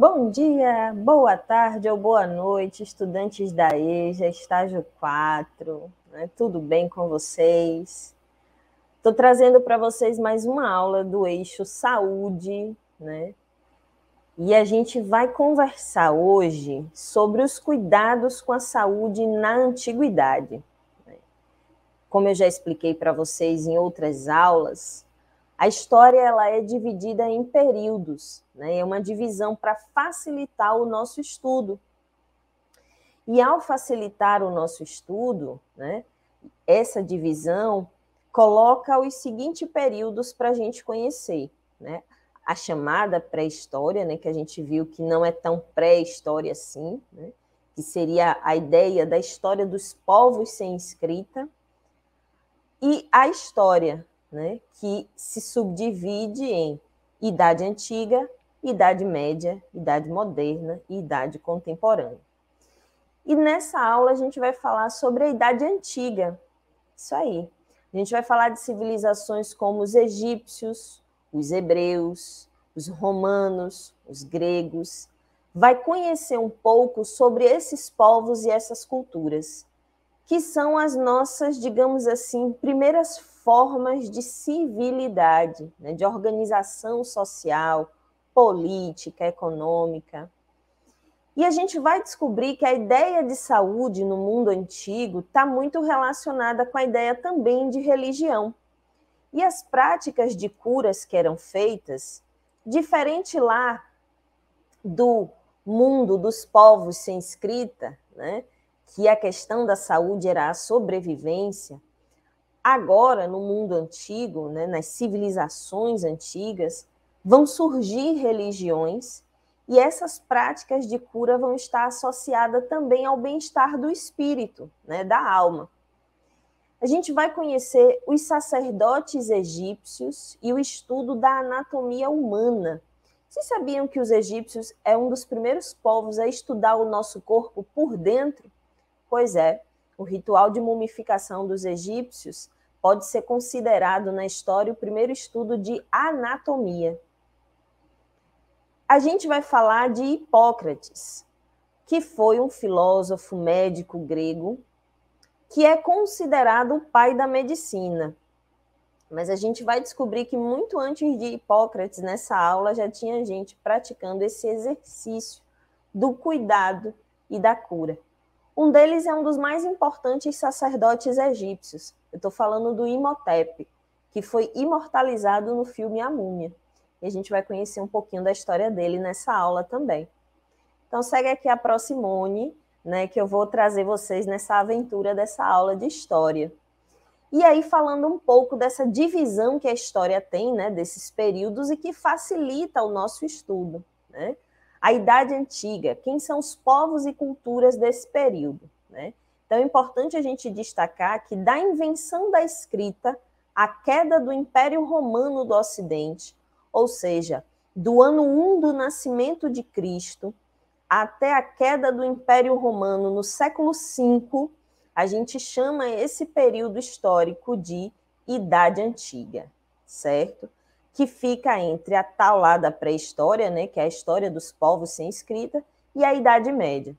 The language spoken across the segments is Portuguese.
Bom dia, boa tarde ou boa noite, estudantes da EJA, estágio 4. Né? Tudo bem com vocês? Estou trazendo para vocês mais uma aula do eixo saúde, né? E a gente vai conversar hoje sobre os cuidados com a saúde na antiguidade. Né? Como eu já expliquei para vocês em outras aulas, a história ela é dividida em períodos, né? é uma divisão para facilitar o nosso estudo. E ao facilitar o nosso estudo, né, essa divisão coloca os seguintes períodos para a gente conhecer. Né? A chamada pré-história, né, que a gente viu que não é tão pré-história assim, né? que seria a ideia da história dos povos sem escrita, e a história, né, que se subdivide em idade antiga, idade média, idade moderna e idade contemporânea. E nessa aula a gente vai falar sobre a idade antiga. Isso aí. A gente vai falar de civilizações como os egípcios, os hebreus, os romanos, os gregos. Vai conhecer um pouco sobre esses povos e essas culturas, que são as nossas, digamos assim, primeiras formas de civilidade, né, de organização social, política, econômica. E a gente vai descobrir que a ideia de saúde no mundo antigo está muito relacionada com a ideia também de religião. E as práticas de curas que eram feitas, diferente lá do mundo dos povos sem escrita, né, que a questão da saúde era a sobrevivência, agora no mundo antigo, né, nas civilizações antigas, vão surgir religiões e essas práticas de cura vão estar associadas também ao bem-estar do espírito, né, da alma. A gente vai conhecer os sacerdotes egípcios e o estudo da anatomia humana. Vocês sabiam que os egípcios é um dos primeiros povos a estudar o nosso corpo por dentro? Pois é, o ritual de mumificação dos egípcios pode ser considerado na história o primeiro estudo de anatomia. A gente vai falar de Hipócrates, que foi um filósofo médico grego que é considerado o pai da medicina. Mas a gente vai descobrir que muito antes de Hipócrates, nessa aula, já tinha gente praticando esse exercício do cuidado e da cura. Um deles é um dos mais importantes sacerdotes egípcios. Eu estou falando do Imhotep, que foi imortalizado no filme A Múmia. E a gente vai conhecer um pouquinho da história dele nessa aula também. Então segue aqui a Proximone, né, que eu vou trazer vocês nessa aventura dessa aula de história. E aí falando um pouco dessa divisão que a história tem, né, desses períodos e que facilita o nosso estudo, né? a Idade Antiga, quem são os povos e culturas desse período. Né? Então, é importante a gente destacar que, da invenção da escrita, a queda do Império Romano do Ocidente, ou seja, do ano 1 do nascimento de Cristo até a queda do Império Romano no século V, a gente chama esse período histórico de Idade Antiga, certo? que fica entre a tal lá da pré-história, né, que é a história dos povos sem escrita, e a Idade Média.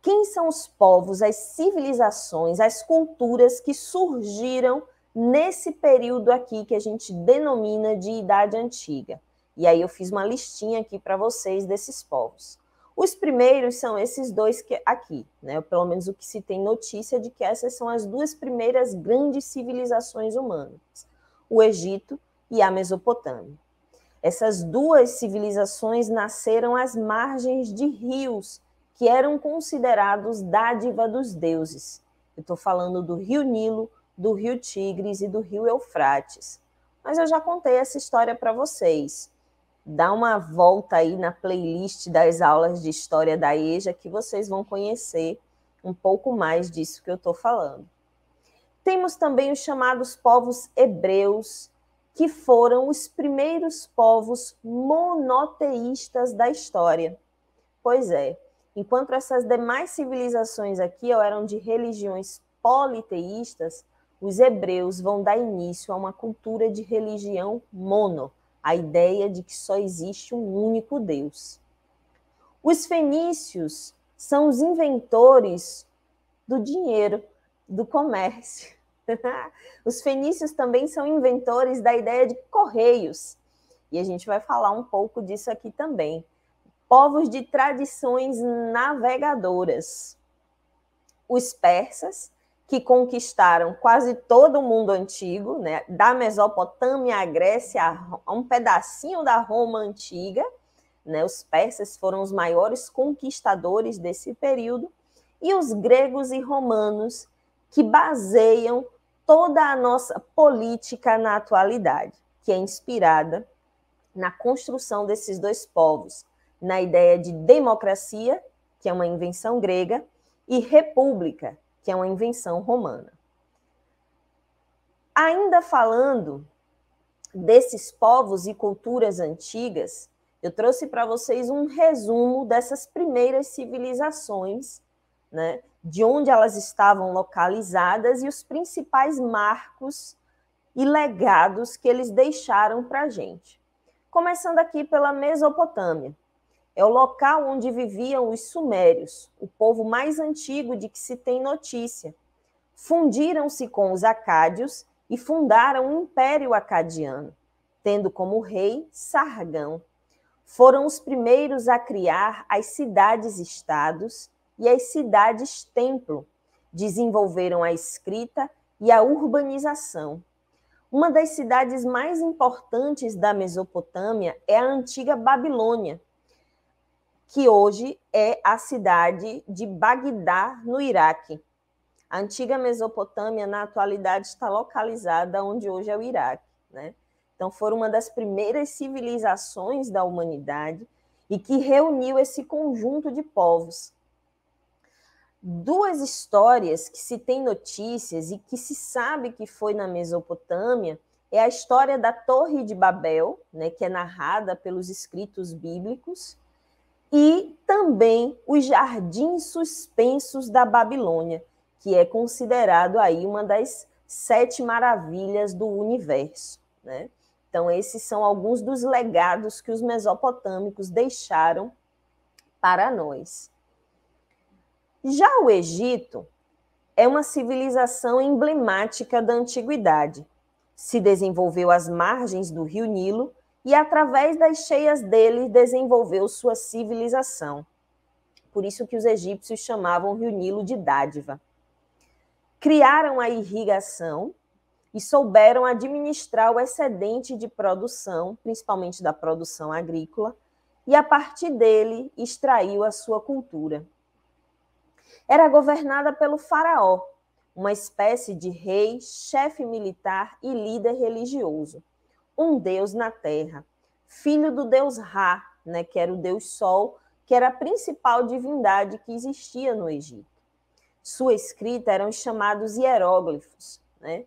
Quem são os povos, as civilizações, as culturas que surgiram nesse período aqui que a gente denomina de Idade Antiga? E aí eu fiz uma listinha aqui para vocês desses povos. Os primeiros são esses dois que, aqui, né? Pelo menos o que se tem notícia de que essas são as duas primeiras grandes civilizações humanas: o Egito e a Mesopotâmia. Essas duas civilizações nasceram às margens de rios que eram considerados dádiva dos deuses. Eu estou falando do rio Nilo, do rio Tigres e do rio Eufrates. Mas eu já contei essa história para vocês. Dá uma volta aí na playlist das aulas de história da EJA que vocês vão conhecer um pouco mais disso que eu estou falando. Temos também os chamados povos hebreus que foram os primeiros povos monoteístas da história. Pois é, enquanto essas demais civilizações aqui ó, eram de religiões politeístas, os hebreus vão dar início a uma cultura de religião mono, a ideia de que só existe um único Deus. Os fenícios são os inventores do dinheiro, do comércio. Os fenícios também são inventores da ideia de correios. E a gente vai falar um pouco disso aqui também. Povos de tradições navegadoras. Os persas, que conquistaram quase todo o mundo antigo, né? da Mesopotâmia à Grécia, a um pedacinho da Roma antiga. Né? Os persas foram os maiores conquistadores desse período. E os gregos e romanos, que baseiam toda a nossa política na atualidade, que é inspirada na construção desses dois povos, na ideia de democracia, que é uma invenção grega, e república, que é uma invenção romana. Ainda falando desses povos e culturas antigas, eu trouxe para vocês um resumo dessas primeiras civilizações, né, de onde elas estavam localizadas e os principais marcos e legados que eles deixaram para a gente. Começando aqui pela Mesopotâmia. É o local onde viviam os sumérios, o povo mais antigo de que se tem notícia. Fundiram-se com os acádios e fundaram o Império Acadiano, tendo como rei Sargão. Foram os primeiros a criar as cidades-estados e as cidades-templo desenvolveram a escrita e a urbanização. Uma das cidades mais importantes da Mesopotâmia é a antiga Babilônia, que hoje é a cidade de Bagdá, no Iraque. A antiga Mesopotâmia, na atualidade, está localizada onde hoje é o Iraque. Né? Então, foram uma das primeiras civilizações da humanidade e que reuniu esse conjunto de povos duas histórias que se tem notícias e que se sabe que foi na Mesopotâmia é a história da Torre de Babel, né, que é narrada pelos escritos bíblicos, e também os jardins suspensos da Babilônia, que é considerado aí uma das sete maravilhas do universo, né? Então esses são alguns dos legados que os mesopotâmicos deixaram para nós. Já o Egito é uma civilização emblemática da antiguidade. Se desenvolveu às margens do rio Nilo e, através das cheias dele, desenvolveu sua civilização. Por isso que os egípcios chamavam o rio Nilo de dádiva. Criaram a irrigação e souberam administrar o excedente de produção, principalmente da produção agrícola, e a partir dele extraiu a sua cultura era governada pelo faraó, uma espécie de rei, chefe militar e líder religioso, um deus na terra, filho do deus Ra, né, que era o deus Sol, que era a principal divindade que existia no Egito. Sua escrita eram os chamados hieróglifos. Né?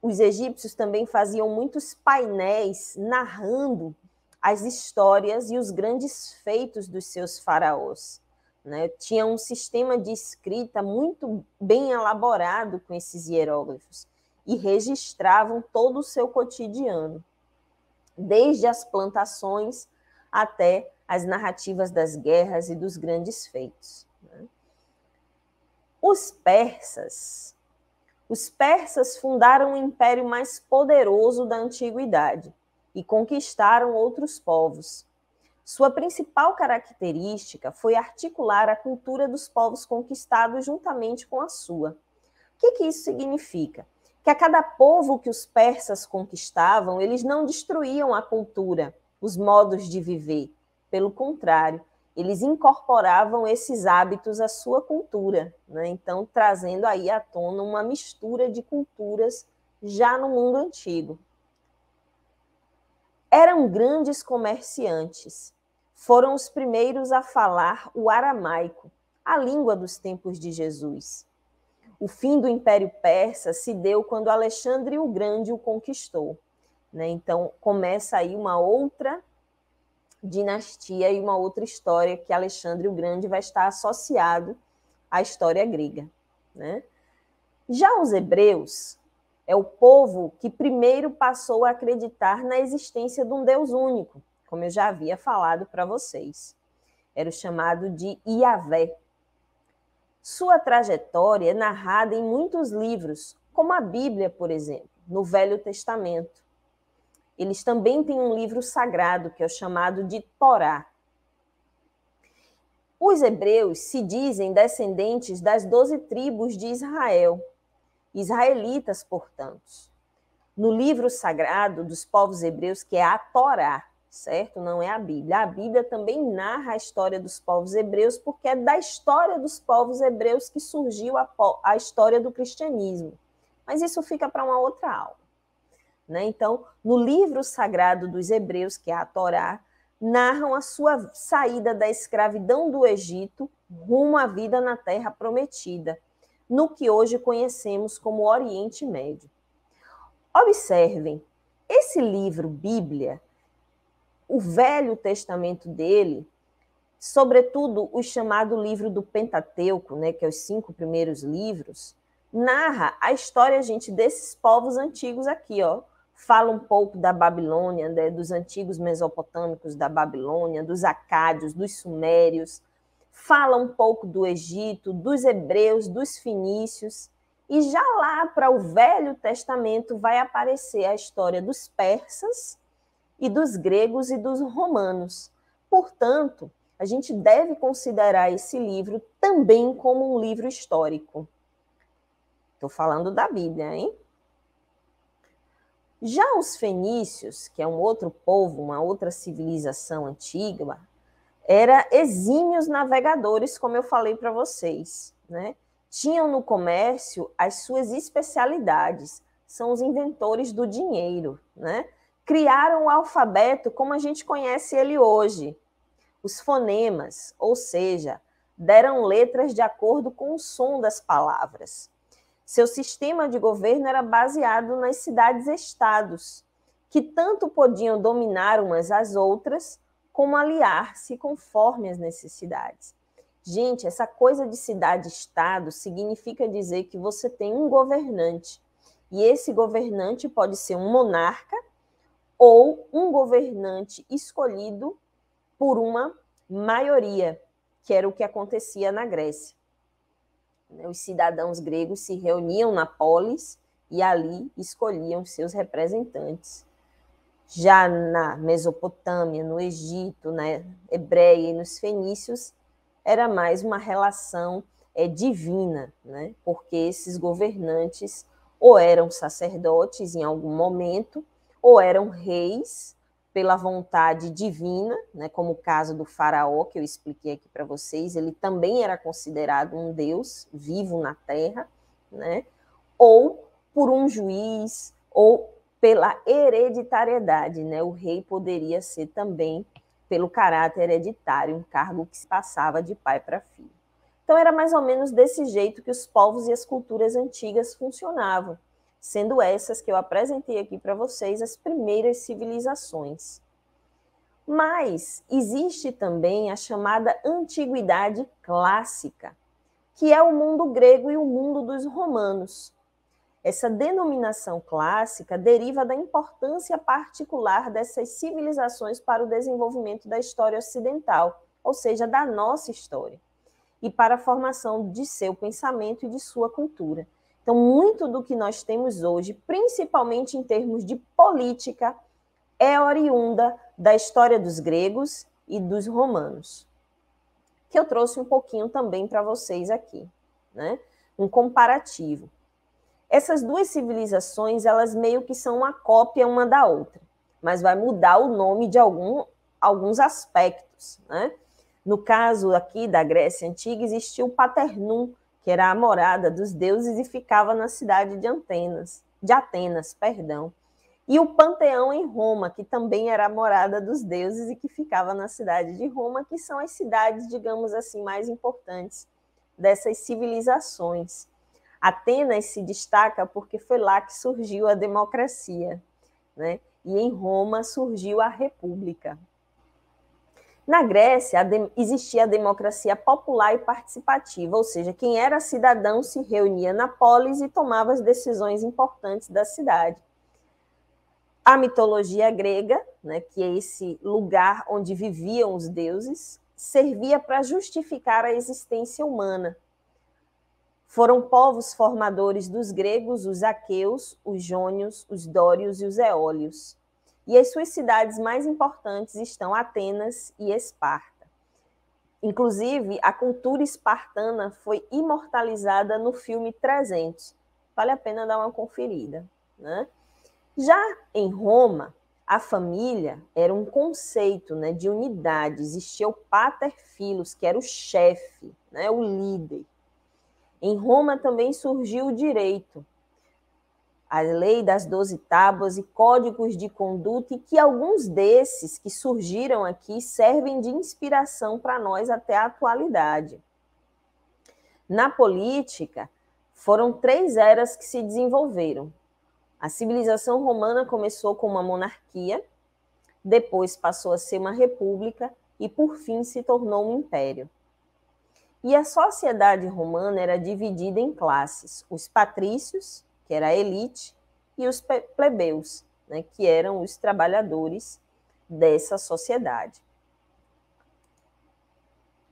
Os egípcios também faziam muitos painéis narrando as histórias e os grandes feitos dos seus faraós. Né? Tinha um sistema de escrita muito bem elaborado com esses hieróglifos e registravam todo o seu cotidiano, desde as plantações até as narrativas das guerras e dos grandes feitos. Né? Os persas. Os persas fundaram o império mais poderoso da antiguidade e conquistaram outros povos, sua principal característica foi articular a cultura dos povos conquistados juntamente com a sua. O que, que isso significa? Que a cada povo que os persas conquistavam, eles não destruíam a cultura, os modos de viver. Pelo contrário, eles incorporavam esses hábitos à sua cultura, né? então trazendo aí à tona uma mistura de culturas já no mundo antigo. Eram grandes comerciantes, foram os primeiros a falar o aramaico, a língua dos tempos de Jesus. O fim do Império Persa se deu quando Alexandre o Grande o conquistou. Né? Então, começa aí uma outra dinastia e uma outra história que Alexandre o Grande vai estar associado à história grega. Né? Já os hebreus é o povo que primeiro passou a acreditar na existência de um Deus único, como eu já havia falado para vocês. Era o chamado de Iavé. Sua trajetória é narrada em muitos livros, como a Bíblia, por exemplo, no Velho Testamento. Eles também têm um livro sagrado, que é o chamado de Torá. Os hebreus se dizem descendentes das doze tribos de Israel, israelitas, portanto. No livro sagrado dos povos hebreus, que é a Torá, certo? Não é a Bíblia. A Bíblia também narra a história dos povos hebreus, porque é da história dos povos hebreus que surgiu a, a história do cristianismo. Mas isso fica para uma outra aula. Né? Então, no livro sagrado dos hebreus, que é a Torá, narram a sua saída da escravidão do Egito rumo à vida na Terra Prometida, no que hoje conhecemos como Oriente Médio. Observem, esse livro, Bíblia, o Velho Testamento dele, sobretudo o chamado livro do Pentateuco, né, que é os cinco primeiros livros, narra a história, gente, desses povos antigos aqui, ó. Fala um pouco da Babilônia, né, dos antigos mesopotâmicos da Babilônia, dos acádios, dos sumérios, fala um pouco do Egito, dos hebreus, dos fenícios, e já lá para o Velho Testamento vai aparecer a história dos persas e dos gregos e dos romanos. Portanto, a gente deve considerar esse livro também como um livro histórico. Estou falando da Bíblia, hein? Já os fenícios, que é um outro povo, uma outra civilização antiga, era exímios navegadores, como eu falei para vocês, né? Tinham no comércio as suas especialidades, são os inventores do dinheiro, né? criaram o alfabeto como a gente conhece ele hoje, os fonemas, ou seja, deram letras de acordo com o som das palavras. Seu sistema de governo era baseado nas cidades-estados, que tanto podiam dominar umas às outras, como aliar-se conforme as necessidades. Gente, essa coisa de cidade-estado significa dizer que você tem um governante. E esse governante pode ser um monarca, ou um governante escolhido por uma maioria, que era o que acontecia na Grécia. Os cidadãos gregos se reuniam na polis e ali escolhiam seus representantes. Já na Mesopotâmia, no Egito, na Hebreia e nos fenícios, era mais uma relação é, divina, né? porque esses governantes ou eram sacerdotes em algum momento, ou eram reis pela vontade divina, né, como o caso do faraó que eu expliquei aqui para vocês, ele também era considerado um deus vivo na terra, né, ou por um juiz, ou pela hereditariedade, né, o rei poderia ser também pelo caráter hereditário, um cargo que se passava de pai para filho. Então era mais ou menos desse jeito que os povos e as culturas antigas funcionavam, sendo essas que eu apresentei aqui para vocês as primeiras civilizações. Mas existe também a chamada Antiguidade Clássica, que é o mundo grego e o mundo dos romanos. Essa denominação clássica deriva da importância particular dessas civilizações para o desenvolvimento da história ocidental, ou seja, da nossa história, e para a formação de seu pensamento e de sua cultura. Então, muito do que nós temos hoje, principalmente em termos de política, é oriunda da história dos gregos e dos romanos, que eu trouxe um pouquinho também para vocês aqui, né? Um comparativo. Essas duas civilizações, elas meio que são uma cópia uma da outra, mas vai mudar o nome de algum, alguns aspectos, né? No caso aqui da Grécia Antiga, existiu o paternum, que era a morada dos deuses e ficava na cidade de Atenas, de Atenas, perdão. E o Panteão em Roma, que também era a morada dos deuses e que ficava na cidade de Roma, que são as cidades, digamos assim, mais importantes dessas civilizações. Atenas se destaca porque foi lá que surgiu a democracia, né? E em Roma surgiu a república. Na Grécia, a existia a democracia popular e participativa, ou seja, quem era cidadão se reunia na polis e tomava as decisões importantes da cidade. A mitologia grega, né, que é esse lugar onde viviam os deuses, servia para justificar a existência humana. Foram povos formadores dos gregos os aqueus, os jônios, os dórios e os eólios e as suas cidades mais importantes estão Atenas e Esparta. Inclusive, a cultura espartana foi imortalizada no filme 300. Vale a pena dar uma conferida. Né? Já em Roma, a família era um conceito né, de unidade, existia o pater filos, que era o chefe, né, o líder. Em Roma também surgiu o direito, a lei das doze tábuas e códigos de conduta, e que alguns desses que surgiram aqui servem de inspiração para nós até a atualidade. Na política, foram três eras que se desenvolveram. A civilização romana começou com uma monarquia, depois passou a ser uma república e, por fim, se tornou um império. E a sociedade romana era dividida em classes: os patrícios, que era a elite, e os plebeus, né, que eram os trabalhadores dessa sociedade.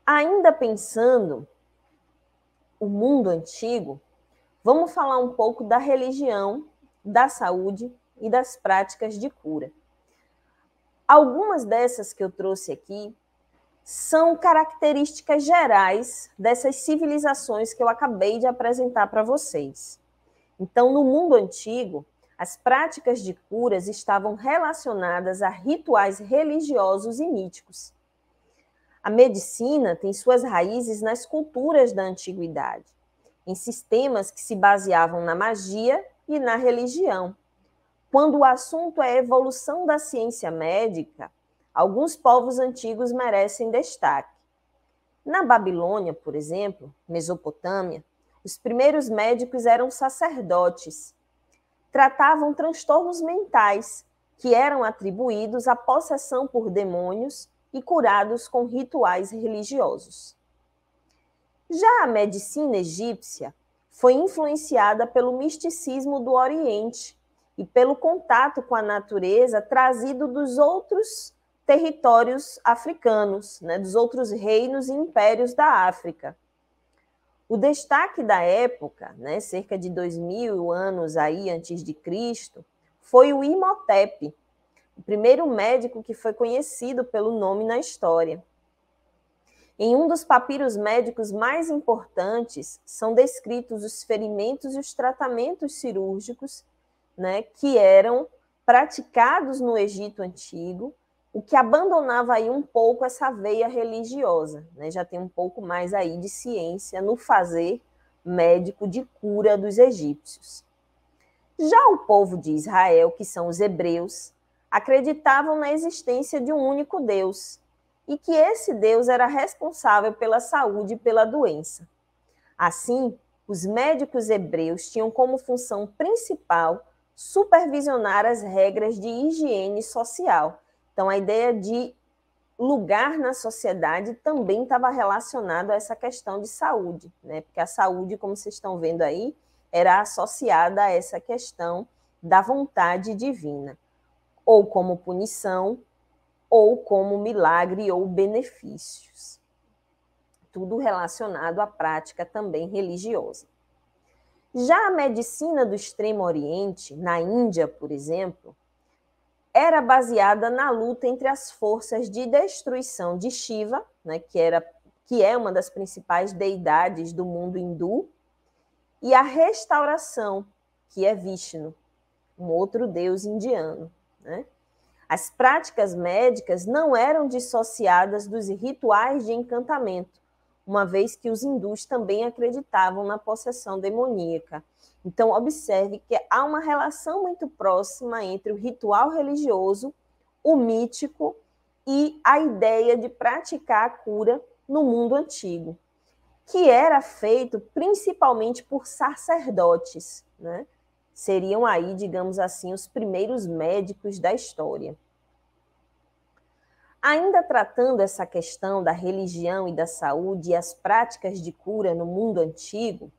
Ainda pensando o mundo antigo, vamos falar um pouco da religião, da saúde e das práticas de cura. Algumas dessas que eu trouxe aqui são características gerais dessas civilizações que eu acabei de apresentar para vocês. Então, no mundo antigo, as práticas de curas estavam relacionadas a rituais religiosos e míticos. A medicina tem suas raízes nas culturas da antiguidade, em sistemas que se baseavam na magia e na religião. Quando o assunto é evolução da ciência médica, alguns povos antigos merecem destaque. Na Babilônia, por exemplo, Mesopotâmia, os primeiros médicos eram sacerdotes. Tratavam transtornos mentais, que eram atribuídos à possessão por demônios e curados com rituais religiosos. Já a medicina egípcia foi influenciada pelo misticismo do Oriente e pelo contato com a natureza trazido dos outros territórios africanos, né, dos outros reinos e impérios da África. O destaque da época, né, cerca de dois mil anos aí antes de Cristo, foi o Imhotep, o primeiro médico que foi conhecido pelo nome na história. Em um dos papiros médicos mais importantes são descritos os ferimentos e os tratamentos cirúrgicos né, que eram praticados no Egito Antigo o que abandonava aí um pouco essa veia religiosa, né? já tem um pouco mais aí de ciência no fazer médico de cura dos egípcios. Já o povo de Israel, que são os hebreus, acreditavam na existência de um único Deus e que esse Deus era responsável pela saúde e pela doença. Assim, os médicos hebreus tinham como função principal supervisionar as regras de higiene social então, a ideia de lugar na sociedade também estava relacionado a essa questão de saúde, né? Porque a saúde, como vocês estão vendo aí, era associada a essa questão da vontade divina, ou como punição, ou como milagre ou benefícios. Tudo relacionado à prática também religiosa. Já a medicina do Extremo Oriente, na Índia, por exemplo, era baseada na luta entre as forças de destruição de Shiva, né, que, era, que é uma das principais deidades do mundo hindu, e a restauração, que é Vishnu, um outro deus indiano. Né? As práticas médicas não eram dissociadas dos rituais de encantamento, uma vez que os hindus também acreditavam na possessão demoníaca. Então, observe que há uma relação muito próxima entre o ritual religioso, o mítico e a ideia de praticar a cura no mundo antigo, que era feito principalmente por sacerdotes, né? Seriam aí, digamos assim, os primeiros médicos da história. Ainda tratando essa questão da religião e da saúde e as práticas de cura no mundo antigo,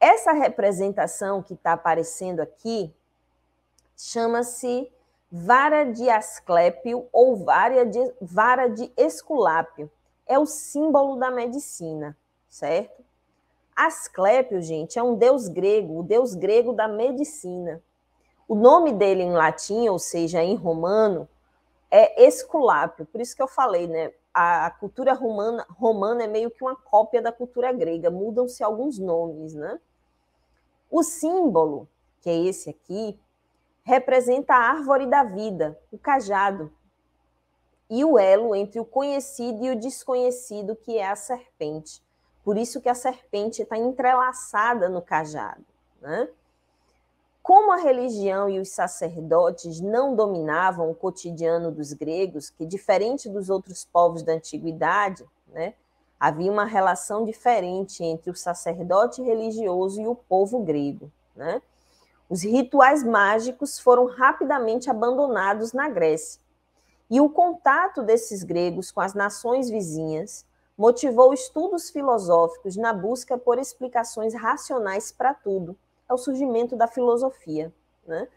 essa representação que está aparecendo aqui chama-se vara de Asclépio ou vara de, vara de Esculápio. É o símbolo da medicina, certo? Asclépio, gente, é um deus grego, o deus grego da medicina. O nome dele em latim, ou seja, em romano, é esculápio. Por isso que eu falei, né? A, cultura romana, romana é meio que uma cópia da cultura grega, mudam-se alguns nomes, né? O símbolo, que é esse aqui, representa a árvore da vida, o cajado, e o elo entre o conhecido e o desconhecido, que é a serpente. Por isso que a serpente está entrelaçada no cajado, né? Como a religião e os sacerdotes não dominavam o cotidiano dos gregos, que diferente dos outros povos da antiguidade, né, havia uma relação diferente entre o sacerdote religioso e o povo grego. Né? Os rituais mágicos foram rapidamente abandonados na Grécia. E o contato desses gregos com as nações vizinhas motivou estudos filosóficos na busca por explicações racionais para tudo é o surgimento da filosofia, né?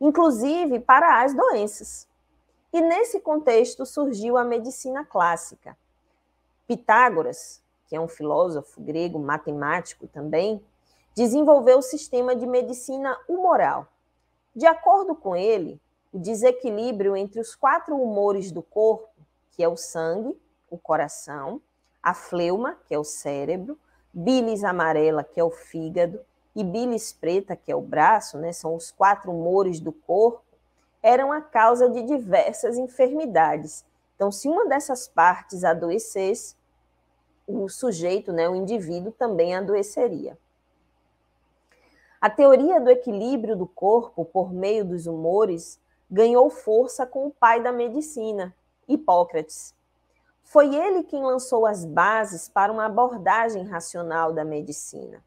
inclusive para as doenças. E nesse contexto surgiu a medicina clássica. Pitágoras, que é um filósofo grego, matemático também, desenvolveu o sistema de medicina humoral. De acordo com ele, o desequilíbrio entre os quatro humores do corpo, que é o sangue, o coração, a fleuma, que é o cérebro, bilis amarela, que é o fígado, e bilis preta, que é o braço, né, são os quatro humores do corpo, eram a causa de diversas enfermidades. Então, se uma dessas partes adoecesse, o sujeito, né, o indivíduo, também adoeceria. A teoria do equilíbrio do corpo por meio dos humores ganhou força com o pai da medicina, Hipócrates. Foi ele quem lançou as bases para uma abordagem racional da medicina.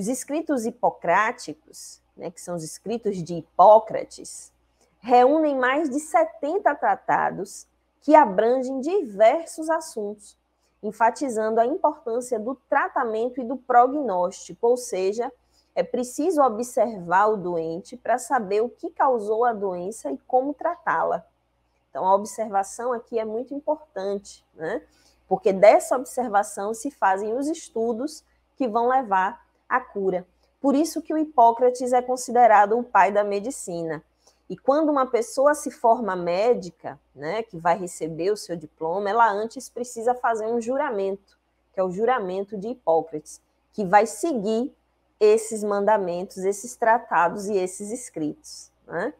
Os escritos hipocráticos, né, que são os escritos de Hipócrates, reúnem mais de 70 tratados que abrangem diversos assuntos, enfatizando a importância do tratamento e do prognóstico, ou seja, é preciso observar o doente para saber o que causou a doença e como tratá-la. Então, a observação aqui é muito importante, né? Porque dessa observação se fazem os estudos que vão levar a cura. Por isso que o Hipócrates é considerado o pai da medicina. E quando uma pessoa se forma médica, né, que vai receber o seu diploma, ela antes precisa fazer um juramento, que é o juramento de Hipócrates, que vai seguir esses mandamentos, esses tratados e esses escritos. Né?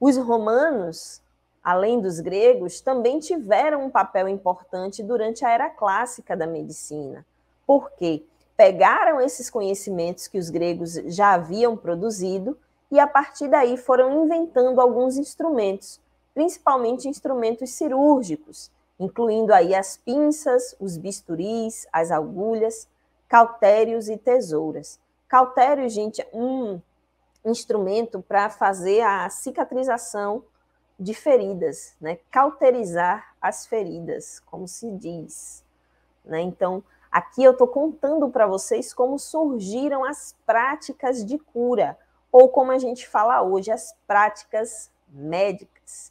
Os romanos, além dos gregos, também tiveram um papel importante durante a era clássica da medicina. Por quê? pegaram esses conhecimentos que os gregos já haviam produzido e, a partir daí, foram inventando alguns instrumentos, principalmente instrumentos cirúrgicos, incluindo aí as pinças, os bisturis, as agulhas, cautérios e tesouras. Cautério, gente, é um instrumento para fazer a cicatrização de feridas, né? Cauterizar as feridas, como se diz, né? Então, Aqui eu estou contando para vocês como surgiram as práticas de cura, ou como a gente fala hoje, as práticas médicas.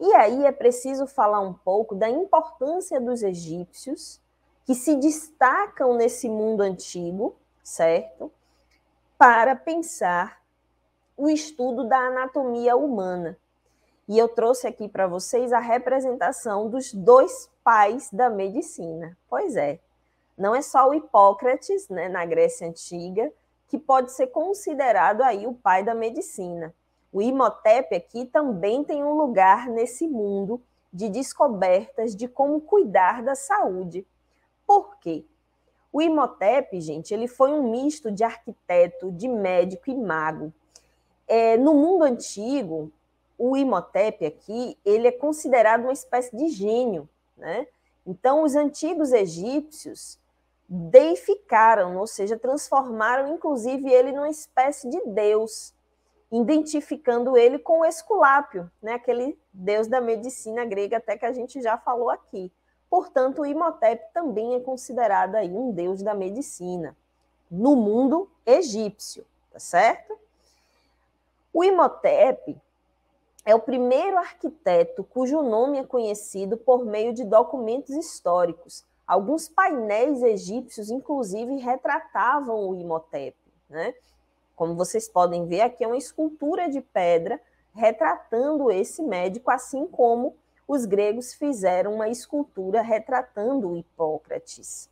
E aí é preciso falar um pouco da importância dos egípcios, que se destacam nesse mundo antigo, certo? Para pensar o estudo da anatomia humana. E eu trouxe aqui para vocês a representação dos dois pais da medicina. Pois é, não é só o Hipócrates, né, na Grécia Antiga, que pode ser considerado aí o pai da medicina. O Imhotep aqui também tem um lugar nesse mundo de descobertas de como cuidar da saúde. Por quê? O Imhotep, gente, ele foi um misto de arquiteto, de médico e mago. É, no mundo antigo, o Imhotep aqui, ele é considerado uma espécie de gênio, né? Então, os antigos egípcios, deificaram, ou seja, transformaram inclusive ele numa espécie de deus, identificando ele com o Esculápio, né, aquele deus da medicina grega, até que a gente já falou aqui. Portanto, o Imhotep também é considerado aí um deus da medicina no mundo egípcio, tá certo? O Imhotep é o primeiro arquiteto cujo nome é conhecido por meio de documentos históricos, Alguns painéis egípcios, inclusive, retratavam o Imhotep. Né? Como vocês podem ver, aqui é uma escultura de pedra retratando esse médico, assim como os gregos fizeram uma escultura retratando o Hipócrates.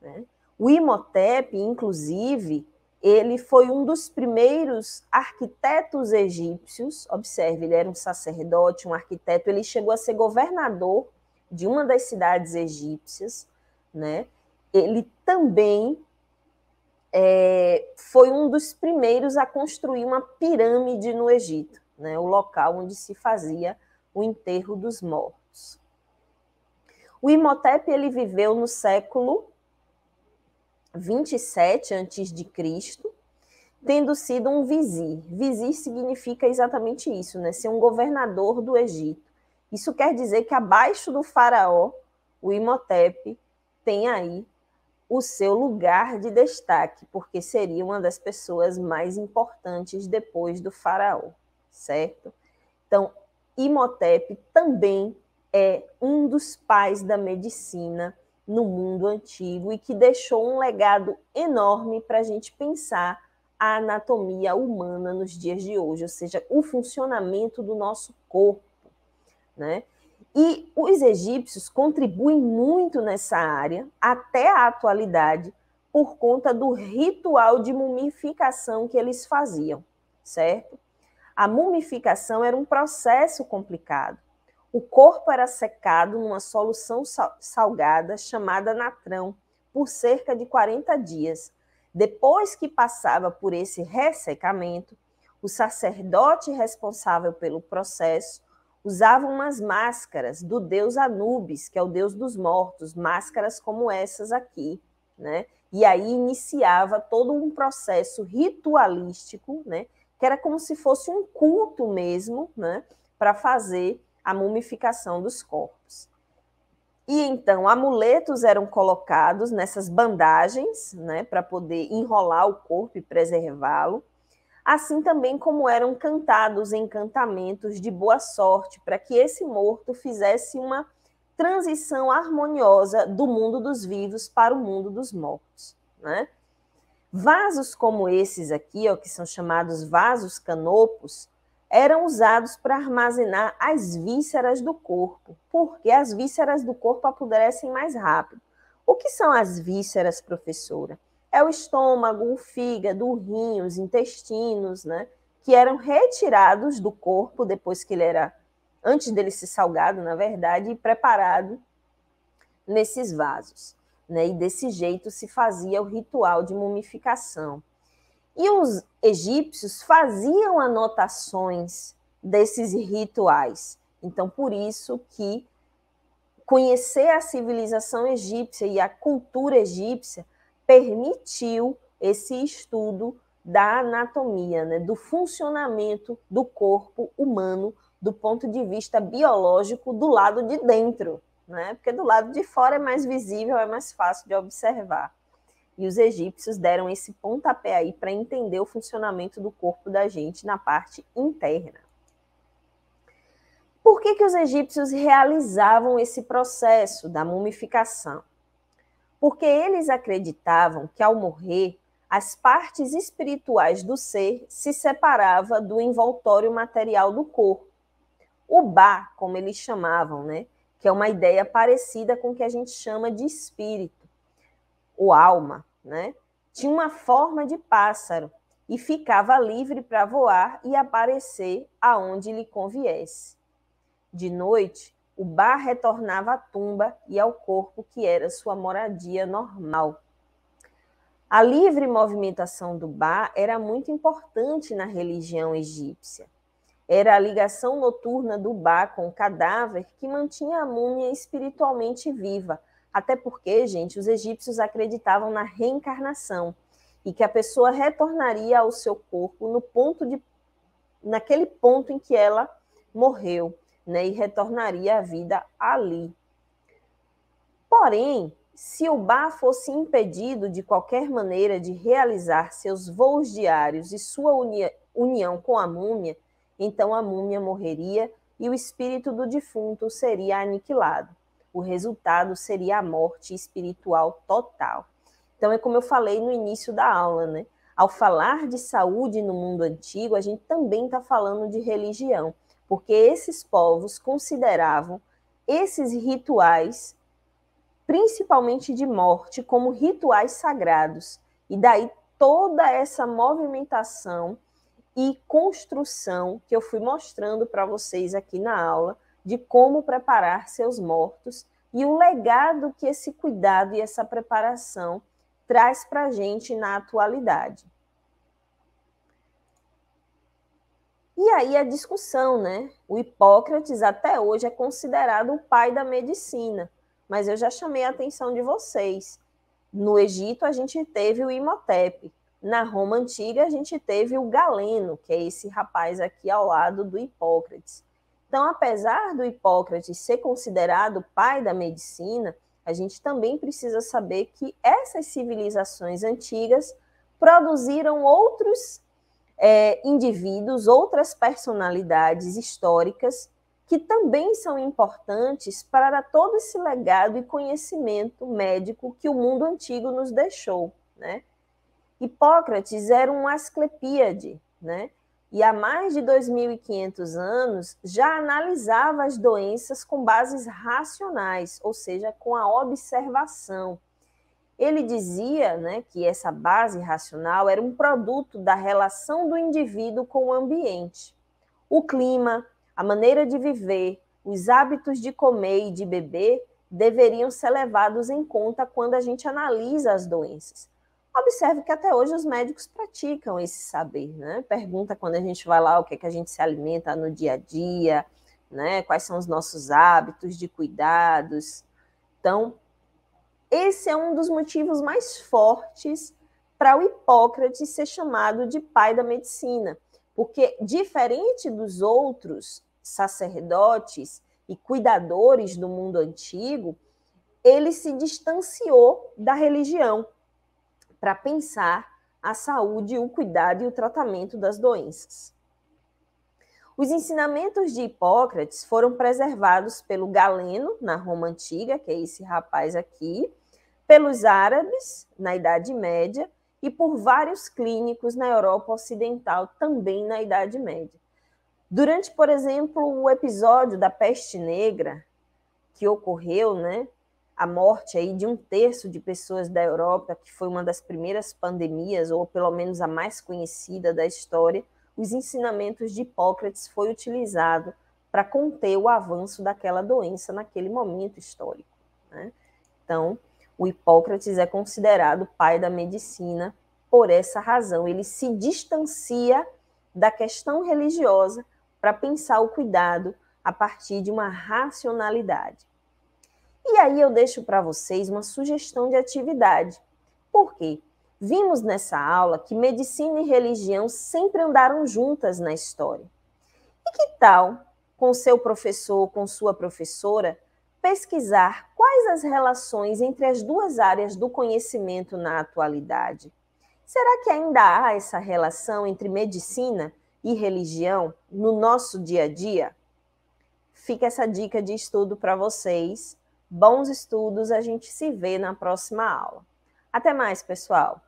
Né? O Imhotep, inclusive, ele foi um dos primeiros arquitetos egípcios. Observe, ele era um sacerdote, um arquiteto. Ele chegou a ser governador de uma das cidades egípcias, né? Ele também é, foi um dos primeiros a construir uma pirâmide no Egito, né? O local onde se fazia o enterro dos mortos. O Imhotep ele viveu no século 27 antes de Cristo, tendo sido um vizir. Vizir significa exatamente isso, né? Ser um governador do Egito. Isso quer dizer que abaixo do faraó, o Imhotep tem aí o seu lugar de destaque, porque seria uma das pessoas mais importantes depois do faraó, certo? Então, Imhotep também é um dos pais da medicina no mundo antigo e que deixou um legado enorme para a gente pensar a anatomia humana nos dias de hoje, ou seja, o funcionamento do nosso corpo né? E os egípcios contribuem muito nessa área até a atualidade por conta do ritual de mumificação que eles faziam, certo? A mumificação era um processo complicado. O corpo era secado numa solução salgada chamada natrão por cerca de 40 dias. Depois que passava por esse ressecamento, o sacerdote responsável pelo processo usavam umas máscaras do deus Anubis, que é o deus dos mortos, máscaras como essas aqui, né? E aí iniciava todo um processo ritualístico, né? Que era como se fosse um culto mesmo, né? Para fazer a mumificação dos corpos. E então, amuletos eram colocados nessas bandagens, né, para poder enrolar o corpo e preservá-lo assim também como eram cantados encantamentos de boa sorte para que esse morto fizesse uma transição harmoniosa do mundo dos vivos para o mundo dos mortos. Né? Vasos como esses aqui, ó, que são chamados vasos canopos, eram usados para armazenar as vísceras do corpo, porque as vísceras do corpo apodrecem mais rápido. O que são as vísceras, professora? é o estômago, o fígado, o rins, os intestinos, né? Que eram retirados do corpo depois que ele era, antes dele ser salgado, na verdade, e preparado nesses vasos. Né? E desse jeito se fazia o ritual de mumificação. E os egípcios faziam anotações desses rituais. Então, por isso que conhecer a civilização egípcia e a cultura egípcia permitiu esse estudo da anatomia, né, do funcionamento do corpo humano do ponto de vista biológico do lado de dentro, né? Porque do lado de fora é mais visível, é mais fácil de observar. E os egípcios deram esse pontapé aí para entender o funcionamento do corpo da gente na parte interna. Por que, que os egípcios realizavam esse processo da mumificação? porque eles acreditavam que ao morrer, as partes espirituais do ser se separava do envoltório material do corpo. O ba, como eles chamavam, né, que é uma ideia parecida com o que a gente chama de espírito, O alma, né? Tinha uma forma de pássaro e ficava livre para voar e aparecer aonde lhe conviesse. De noite, o bar retornava à tumba e ao corpo que era sua moradia normal. A livre movimentação do bar era muito importante na religião egípcia. Era a ligação noturna do bar com o cadáver que mantinha a múmia espiritualmente viva, até porque, gente, os egípcios acreditavam na reencarnação e que a pessoa retornaria ao seu corpo no ponto de naquele ponto em que ela morreu né, e retornaria à vida ali. Porém, se o Bá fosse impedido de qualquer maneira de realizar seus voos diários e sua uni união com a múmia, então a múmia morreria e o espírito do defunto seria aniquilado. O resultado seria a morte espiritual total. Então é como eu falei no início da aula, né? Ao falar de saúde no mundo antigo, a gente também está falando de religião porque esses povos consideravam esses rituais, principalmente de morte, como rituais sagrados. E daí toda essa movimentação e construção que eu fui mostrando para vocês aqui na aula de como preparar seus mortos e o legado que esse cuidado e essa preparação traz para a gente na atualidade. E aí a discussão, né? O Hipócrates até hoje é considerado o pai da medicina, mas eu já chamei a atenção de vocês. No Egito a gente teve o Imhotep, na Roma antiga a gente teve o Galeno, que é esse rapaz aqui ao lado do Hipócrates. Então, apesar do Hipócrates ser considerado o pai da medicina, a gente também precisa saber que essas civilizações antigas produziram outros é, indivíduos, outras personalidades históricas que também são importantes para todo esse legado e conhecimento médico que o mundo antigo nos deixou. Né? Hipócrates era um asclepíade, né? e há mais de 2.500 anos já analisava as doenças com bases racionais, ou seja, com a observação. Ele dizia né, que essa base racional era um produto da relação do indivíduo com o ambiente. O clima, a maneira de viver, os hábitos de comer e de beber deveriam ser levados em conta quando a gente analisa as doenças. Observe que até hoje os médicos praticam esse saber, né? Pergunta quando a gente vai lá o que, é que a gente se alimenta no dia a dia, né? Quais são os nossos hábitos de cuidados. Então, esse é um dos motivos mais fortes para o Hipócrates ser chamado de pai da medicina, porque, diferente dos outros sacerdotes e cuidadores do mundo antigo, ele se distanciou da religião para pensar a saúde, o cuidado e o tratamento das doenças. Os ensinamentos de Hipócrates foram preservados pelo Galeno, na Roma Antiga, que é esse rapaz aqui, pelos árabes, na Idade Média, e por vários clínicos na Europa Ocidental, também na Idade Média. Durante, por exemplo, o episódio da peste negra, que ocorreu, né, a morte aí de um terço de pessoas da Europa, que foi uma das primeiras pandemias, ou pelo menos a mais conhecida da história, os ensinamentos de Hipócrates foi utilizado para conter o avanço daquela doença naquele momento histórico. Né? Então, o Hipócrates é considerado pai da medicina por essa razão. Ele se distancia da questão religiosa para pensar o cuidado a partir de uma racionalidade. E aí eu deixo para vocês uma sugestão de atividade. Por quê? Vimos nessa aula que medicina e religião sempre andaram juntas na história. E que tal, com seu professor, com sua professora, pesquisar quais as relações entre as duas áreas do conhecimento na atualidade. Será que ainda há essa relação entre medicina e religião no nosso dia a dia? Fica essa dica de estudo para vocês. Bons estudos, a gente se vê na próxima aula. Até mais, pessoal!